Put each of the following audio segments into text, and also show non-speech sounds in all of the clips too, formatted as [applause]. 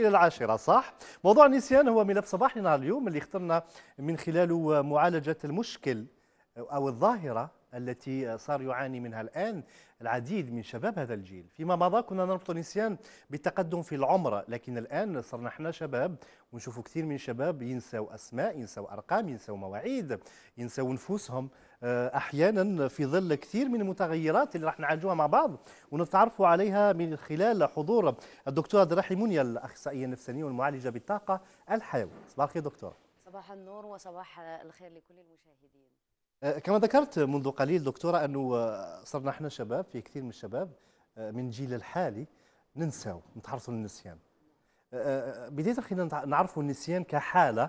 إلى العاشرة صح؟ موضوع النسيان هو ملف صباحنا اليوم اللي اخترنا من خلاله معالجة المشكل أو الظاهرة التي صار يعاني منها الآن العديد من شباب هذا الجيل فيما مضى كنا نربط النسيان بالتقدم في العمر لكن الآن صرنا احنا شباب ونشوفوا كثير من الشباب ينسوا أسماء ينسوا أرقام ينسوا مواعيد ينسوا نفوسهم آه، احيانا في ظل كثير من المتغيرات اللي راح نعالجوها مع بعض ونتعرفوا عليها من خلال حضور الدكتوره الرحيم منيا الاخصائيه النفسانيه والمعالجه بالطاقه الحيويه صباح الخير دكتور صباح النور وصباح الخير لكل المشاهدين آه، كما ذكرت منذ قليل دكتورة أنه صرنا احنا شباب في كثير من الشباب آه، من جيل الحالي ننساو نتعرضوا للنسيان بداية خلينا نعرفوا النسيان كحالة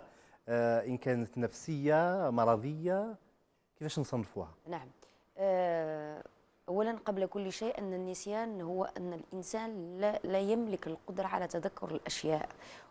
إن كانت نفسية مرضية كيفاش نصنفوها نعم آه، اولا قبل كل شيء ان النسيان هو ان الانسان لا, لا يملك القدره على تذكر الاشياء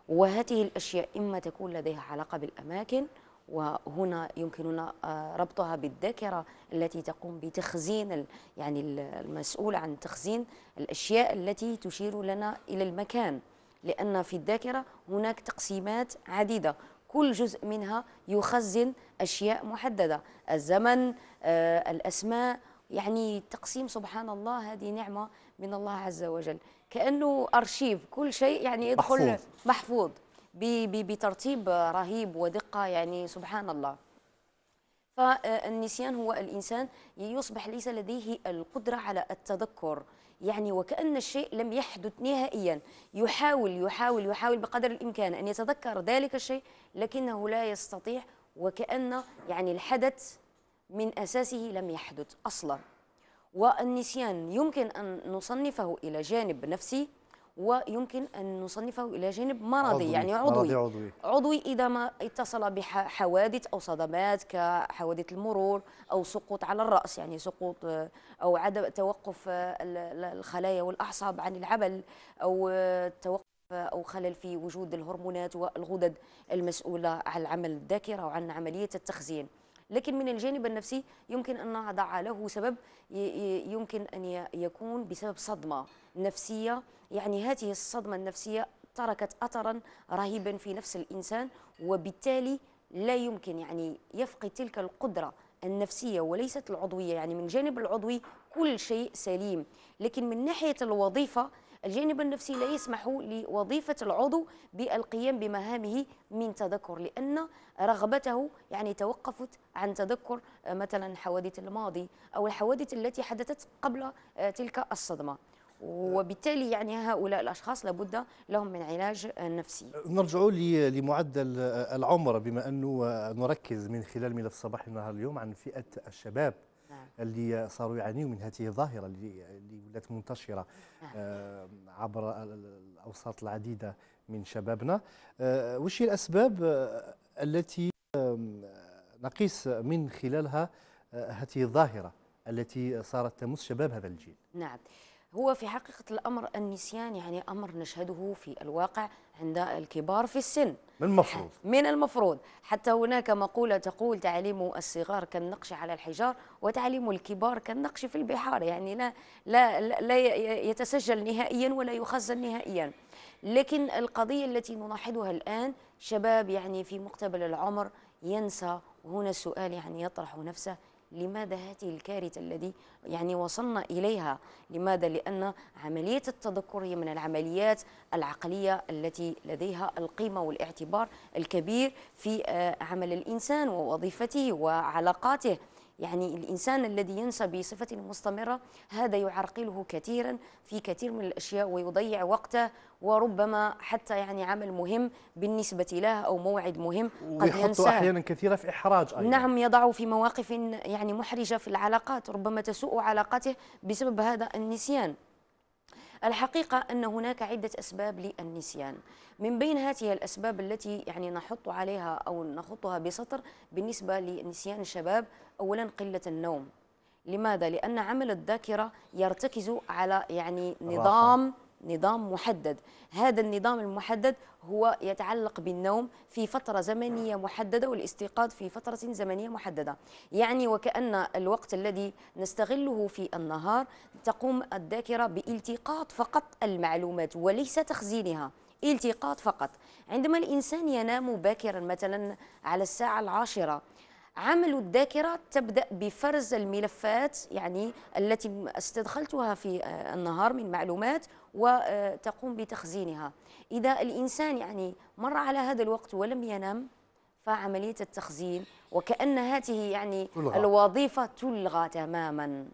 وهذه الاشياء اما تكون لديها علاقه بالاماكن وهنا يمكننا آه، ربطها بالذاكره التي تقوم بتخزين يعني المسؤول عن تخزين الاشياء التي تشير لنا الى المكان لان في الذاكره هناك تقسيمات عديده كل جزء منها يخزن أشياء محددة الزمن آه، الأسماء يعني تقسيم سبحان الله هذه نعمة من الله عز وجل كأنه أرشيف كل شيء يعني يدخل محفوظ, محفوظ بترتيب رهيب ودقة يعني سبحان الله فالنسيان هو الإنسان يصبح ليس لديه القدرة على التذكر يعني وكأن الشيء لم يحدث نهائيا يحاول يحاول يحاول بقدر الإمكان أن يتذكر ذلك الشيء لكنه لا يستطيع وكأن يعني الحدث من أساسه لم يحدث أصلا والنسيان يمكن أن نصنفه إلى جانب نفسي ويمكن أن نصنفه إلى جانب مرضي عضوي. يعني عضوي. عضوي عضوي إذا ما اتصل بحوادث أو صدمات كحوادث المرور أو سقوط على الرأس يعني سقوط آه، أو عدم توقف آه، الخلايا والأعصاب عن العمل أو آه، توقف أو خلل في وجود الهرمونات والغدد المسؤولة عن عمل الذاكرة وعن عملية التخزين لكن من الجانب النفسي يمكن أن نضع له سبب يمكن أن يكون بسبب صدمة نفسية يعني هذه الصدمة النفسية تركت أثرا رهيبا في نفس الإنسان وبالتالي لا يمكن يعني يفقد تلك القدرة النفسية وليست العضوية يعني من جانب العضوي كل شيء سليم لكن من ناحية الوظيفة الجانب النفسي لا يسمح لوظيفة العضو بالقيام بمهامه من تذكر لأن رغبته يعني توقفت عن تذكر آه، مثلا حوادث الماضي أو الحوادث التي حدثت قبل آه، تلك الصدمة وبالتالي يعني هؤلاء الاشخاص لابد لهم من علاج آه، نفسي. نرجع لمعدل العمر بما انه نركز من خلال ملف صباح النهار اليوم عن فئه الشباب نعم. اللي صاروا يعانيوا من هذه الظاهره اللي, اللي ولات منتشره نعم. آه عبر الاوساط العديده من شبابنا آه وش هي الاسباب آه، التي نقيس من خلالها آه، هذه الظاهره التي صارت تمس شباب هذا الجيل نعم هو في حقيقة الأمر النسيان يعني أمر نشهده في الواقع عند الكبار في السن من المفروض من المفروض حتى هناك مقولة تقول تعليم الصغار كالنقش على الحجار وتعليم الكبار كالنقش في البحار يعني لا لا, لا يتسجل نهائيا ولا يخزن نهائيا لكن القضية التي نلاحظها الآن شباب يعني في مقتبل العمر ينسى وهنا السؤال يعني يطرح نفسه لماذا هذه الكارثة التي يعني وصلنا إليها لماذا لأن عملية التذكر هي من العمليات العقلية التي لديها القيمة والاعتبار الكبير في آه، عمل الإنسان ووظيفته وعلاقاته يعني الإنسان الذي ينسى بصفة مستمرة هذا يعرقله كثيرا في كثير من الأشياء ويضيع وقته وربما حتى يعني عمل مهم بالنسبة له أو موعد مهم قد ينسى أحيانا كثيرة في إحراج أيضا نعم يضع في مواقف يعني محرجة في العلاقات ربما تسوء علاقته بسبب هذا النسيان الحقيقة أن هناك عدة أسباب للنسيان من بين هذه الأسباب التي يعني نحط عليها أو نخطها بسطر بالنسبة لنسيان الشباب أولا قلة النوم لماذا؟ لأن عمل الذاكرة يرتكز على يعني نظام نظام محدد هذا النظام المحدد هو يتعلق بالنوم في فترة زمنية محددة والاستيقاظ في فترة زمنية محددة يعني وكأن الوقت الذي نستغله في النهار تقوم الذاكرة بالتقاط فقط المعلومات وليس تخزينها التقاط فقط عندما الإنسان ينام باكرا مثلا على الساعة العاشرة عمل الذاكرة تبدأ بفرز الملفات يعني التي استدخلتها في آه، النهار من معلومات وتقوم آه، بتخزينها إذا الإنسان يعني مر على هذا الوقت ولم ينام فعملية التخزين وكأن هذه يعني الوظيفة تلغى تماماً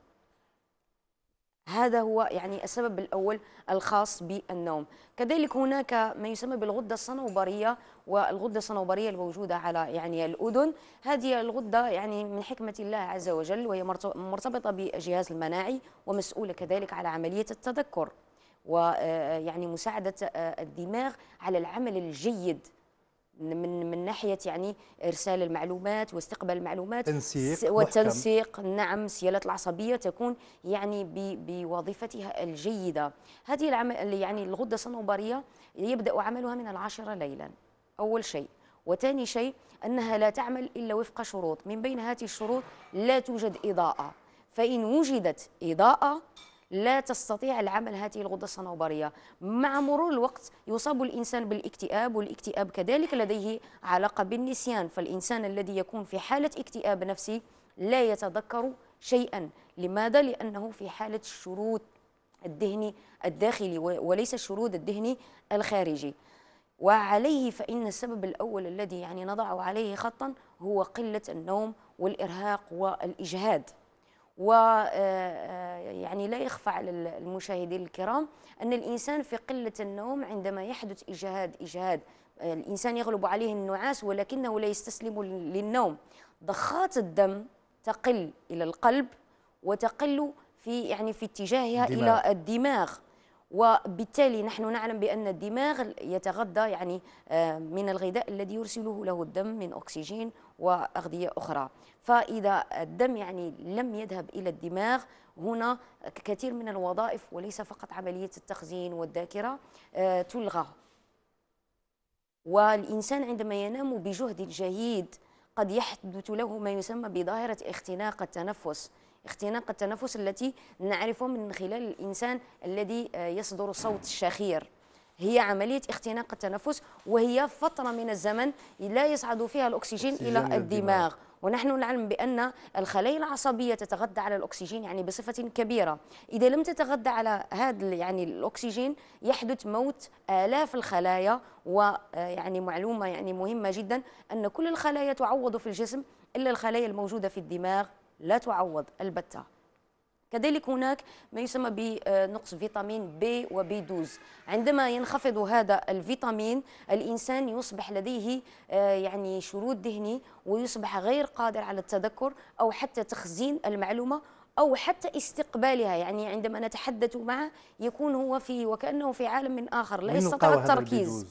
هذا هو يعني السبب الأول الخاص بالنوم كذلك هناك ما يسمى بالغدة الصنوبرية والغدة الصنوبرية الموجودة على يعني الأذن هذه الغدة يعني من حكمة الله عز وجل وهي مرتبطة بالجهاز المناعي ومسؤولة كذلك على عملية التذكر ويعني آه، مساعدة آه، الدماغ على العمل الجيد من من ناحيه يعني ارسال المعلومات واستقبال المعلومات تنسيق والتنسيق محكم. نعم السيالات العصبيه تكون يعني بوظيفتها الجيده هذه العمل يعني الغده الصنوبريه يبدا عملها من العاشره ليلا اول شيء وثاني شيء انها لا تعمل الا وفق شروط من بين هذه الشروط لا توجد اضاءه فان وجدت اضاءه لا تستطيع العمل هذه الغدة الصنوبرية مع مرور الوقت يصاب الإنسان بالاكتئاب والاكتئاب كذلك لديه علاقة بالنسيان فالإنسان الذي يكون في حالة اكتئاب نفسي لا يتذكر شيئا لماذا؟ لأنه في حالة الشرود الذهني الداخلي وليس الشرود الذهني الخارجي وعليه فإن السبب الأول الذي يعني نضع عليه خطا هو قلة النوم والإرهاق والإجهاد و آه، آه، يعني لا يخفى على المشاهدين الكرام أن الإنسان في قلة النوم عندما يحدث إجهاد إجهاد آه، الإنسان يغلب عليه النعاس ولكنه لا يستسلم للنوم ضخات الدم تقل إلى القلب وتقل في يعني في اتجاهها الدماغ. إلى الدماغ وبالتالي نحن نعلم بأن الدماغ يتغذى يعني آه، من الغذاء الذي يرسله له الدم من أكسجين وأغذية أخرى فإذا الدم يعني لم يذهب إلى الدماغ هنا كثير من الوظائف وليس فقط عملية التخزين والذاكرة آه، تلغى والإنسان عندما ينام بجهد جهيد قد يحدث له ما يسمى بظاهرة اختناق التنفس اختناق التنفس التي نعرفه من خلال الإنسان الذي آه، يصدر صوت الشخير هي عملية اختناق التنفس وهي فترة من الزمن لا يصعد فيها الأكسجين إلى الدماغ, الدماغ. ونحن نعلم بأن الخلايا العصبية تتغذى على الأكسجين يعني بصفة كبيرة إذا لم تتغذى على هذا يعني الأكسجين يحدث موت آلاف الخلايا ويعني آه، معلومة يعني مهمة جدا أن كل الخلايا تعوض في الجسم إلا الخلايا الموجودة في الدماغ لا تعوض البتة كذلك هناك ما يسمى بنقص فيتامين بي وبي 12 عندما ينخفض هذا الفيتامين الإنسان يصبح لديه آه، يعني شرود ذهني ويصبح غير قادر على التذكر أو حتى تخزين المعلومة أو حتى استقبالها يعني عندما نتحدث معه يكون هو في وكأنه في عالم من آخر لا يستطيع التركيز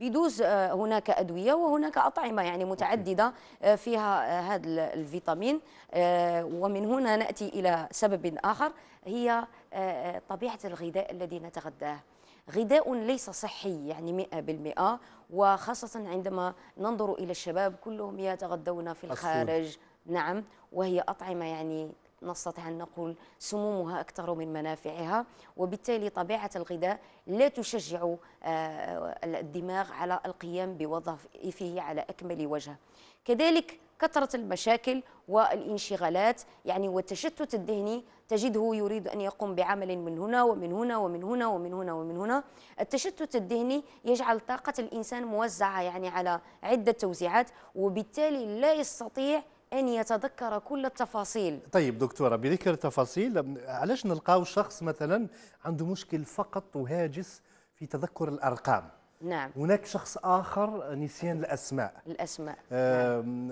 بيدوز آه، هناك أدوية وهناك أطعمة يعني متعددة آه، فيها هذا آه، الفيتامين ومن هنا نأتي إلى سبب آخر هي طبيعة الغذاء الذي نتغداه غذاء ليس صحي يعني 100% وخاصة عندما ننظر إلى الشباب كلهم يتغدون في الخارج نعم وهي أطعمة يعني نستطيع أن نقول سمومها أكثر من منافعها وبالتالي طبيعة الغذاء لا تشجع آه، الدماغ على القيام بوظائفه على أكمل وجه كذلك كثرة المشاكل والانشغالات يعني والتشتت الذهني تجده يريد أن يقوم بعمل من هنا ومن هنا ومن هنا ومن هنا ومن هنا التشتت الذهني يجعل طاقة الإنسان موزعة يعني على عدة توزيعات وبالتالي لا يستطيع أن يتذكر كل التفاصيل طيب دكتورة بذكر التفاصيل علاش نلقاو شخص مثلا عنده مشكل فقط وهاجس في تذكر الأرقام نعم هناك شخص آخر نسيان الأسماء الأسماء نعم.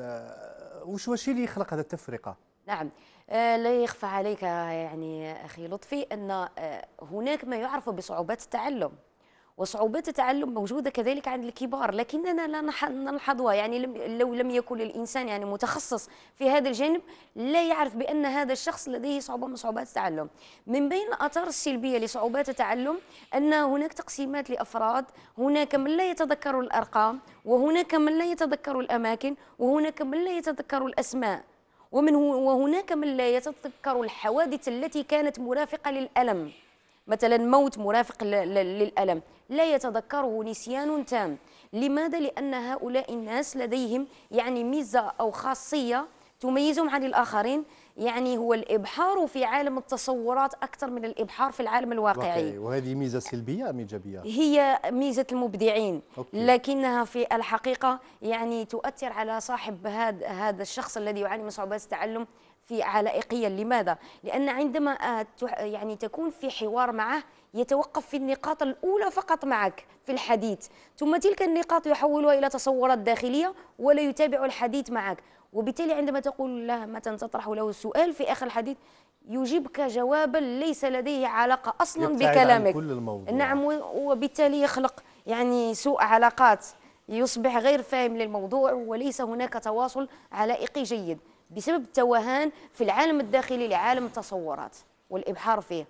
وش وش اللي يخلق هذا التفرقة؟ نعم آه، لا يخفى عليك يعني أخي لطفي أن آه، هناك ما يعرف بصعوبات التعلم وصعوبات التعلم موجودة كذلك عند الكبار لكننا لا نلحظها يعني لو لم يكن الإنسان يعني متخصص في هذا الجانب لا يعرف بأن هذا الشخص لديه صعوبة من صعوبات التعلم من بين الآثار السلبية لصعوبات التعلم أن هناك تقسيمات لأفراد هناك من لا يتذكر الأرقام وهناك من لا يتذكر الأماكن وهناك من لا يتذكر الأسماء ومن وهناك من لا يتذكر الحوادث التي كانت مرافقة للألم مثلا موت مرافق للألم لا يتذكره نسيان تام لماذا؟ لأن هؤلاء الناس لديهم يعني ميزة أو خاصية تميزهم عن الآخرين يعني هو الإبحار في عالم التصورات أكثر من الإبحار في العالم الواقعي واقعي. وهذه ميزة سلبية أم إيجابية؟ هي ميزة المبدعين أوكي. لكنها في الحقيقة يعني تؤثر على صاحب هذا هذا الشخص الذي يعاني من صعوبات التعلم في علائقيا لماذا؟ لأن عندما يعني تكون في حوار معه يتوقف في النقاط الأولى فقط معك في الحديث ثم تلك النقاط يحولها إلى تصورات داخلية ولا يتابع الحديث معك وبالتالي عندما تقول له مثلا تطرح له السؤال في آخر الحديث يجيبك جوابا ليس لديه علاقة أصلا بكلامك كل الموضوع. نعم وبالتالي يخلق يعني سوء علاقات يصبح غير فاهم للموضوع وليس هناك تواصل علائقي جيد بسبب التوهان في العالم الداخلي لعالم التصورات والإبحار فيه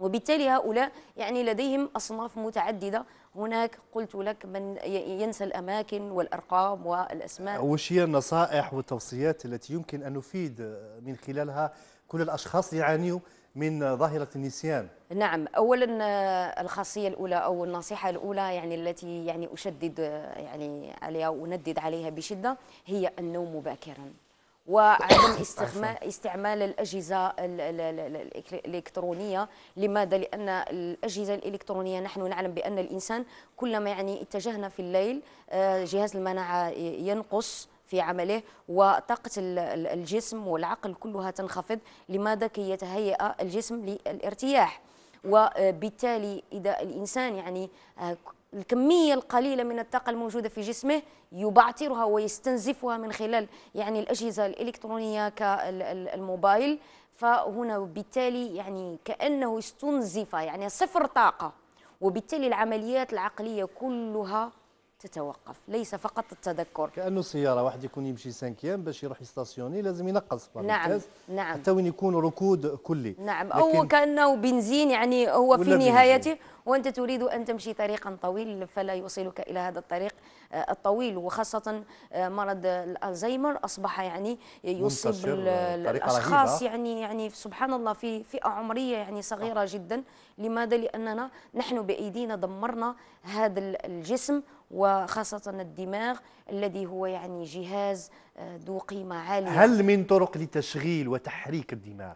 وبالتالي هؤلاء يعني لديهم أصناف متعددة هناك قلت لك من ينسى الأماكن والأرقام والأسماء وش هي النصائح والتوصيات التي يمكن أن نفيد من خلالها كل الأشخاص يعانيوا من ظاهرة النسيان نعم أولا الخاصية الأولى أو النصيحة الأولى يعني التي يعني أشدد يعني عليها وأندد عليها بشدة هي النوم باكرا وعدم [coughs] استعمال الأجهزة الإلكترونية لماذا؟ لأن الأجهزة الإلكترونية نحن نعلم بأن الإنسان كلما يعني اتجهنا في الليل آه، جهاز المناعة ينقص في عمله وطاقة الجسم والعقل كلها تنخفض لماذا كي يتهيأ الجسم للارتياح وبالتالي إذا الإنسان يعني آه، الكمية القليلة من الطاقة الموجودة في جسمه يبعثرها ويستنزفها من خلال يعني الأجهزة الإلكترونية كالموبايل فهنا وبالتالي يعني كأنه استنزف يعني صفر طاقة وبالتالي العمليات العقلية كلها تتوقف ليس فقط التذكر كانه سياره واحد يكون يمشي سانكيام باش يروح يستاسيوني لازم ينقص نعم نعم حتى وين يكون ركود كلي نعم او كانه بنزين يعني هو في نهايته وانت تريد ان تمشي طريقا طويل فلا يوصلك الى هذا الطريق آه، الطويل وخاصه آه، مرض الزهايمر اصبح يعني يصيب آه، الاشخاص يعني يعني سبحان الله في فئه عمريه يعني صغيره جدا لماذا لاننا نحن بايدينا دمرنا هذا الجسم وخاصة الدماغ الذي هو يعني جهاز آه، ذو قيمة عالية هل من طرق لتشغيل وتحريك الدماغ؟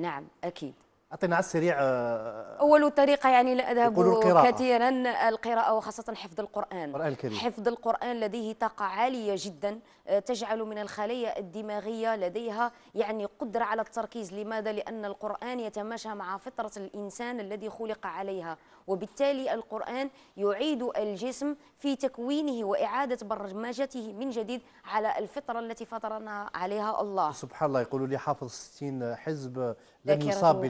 نعم أكيد أعطينا على السريع آه، أول طريقة يعني لا أذهب كثيرا القراءة وخاصة حفظ القرآن القرآن الكريم حفظ القرآن لديه طاقة عالية جدا آه، تجعل من الخلايا الدماغية لديها يعني قدرة على التركيز لماذا؟ لأن القرآن يتماشى مع فطرة الإنسان الذي خلق عليها وبالتالي القرآن يعيد الجسم في تكوينه وإعادة برمجته من جديد على الفطرة التي فطرنا عليها الله سبحان الله يقولوا لي حافظ 60 حزب لن يصاب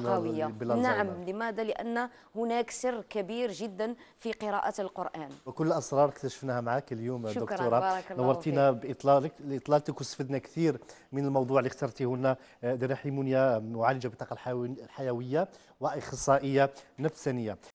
نعم لماذا؟ لأن هناك سر كبير جدا في قراءة القرآن وكل الأسرار اكتشفناها معك اليوم شكرا دكتورة بارك الله نورتينا بإطلالك لإطلالتك واستفدنا كثير من الموضوع اللي اخترتيه لنا دراحي منيا معالجة بالطاقة الحيوية وإخصائية نفسانية